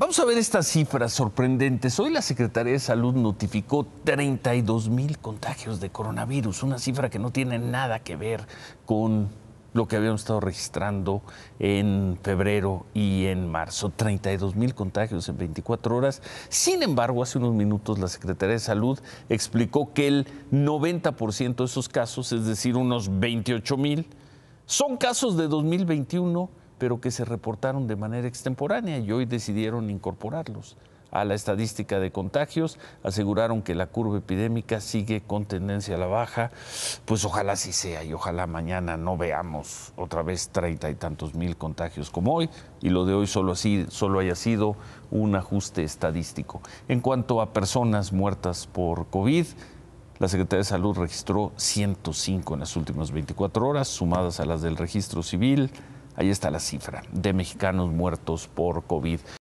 Vamos a ver estas cifras sorprendentes. Hoy la Secretaría de Salud notificó 32 mil contagios de coronavirus, una cifra que no tiene nada que ver con lo que habíamos estado registrando en febrero y en marzo, 32 mil contagios en 24 horas. Sin embargo, hace unos minutos la Secretaría de Salud explicó que el 90% de esos casos, es decir, unos 28 mil, son casos de 2021 pero que se reportaron de manera extemporánea y hoy decidieron incorporarlos a la estadística de contagios, aseguraron que la curva epidémica sigue con tendencia a la baja, pues ojalá sí sea y ojalá mañana no veamos otra vez treinta y tantos mil contagios como hoy y lo de hoy solo, así, solo haya sido un ajuste estadístico. En cuanto a personas muertas por COVID, la Secretaría de Salud registró 105 en las últimas 24 horas, sumadas a las del registro civil, Ahí está la cifra de mexicanos muertos por COVID.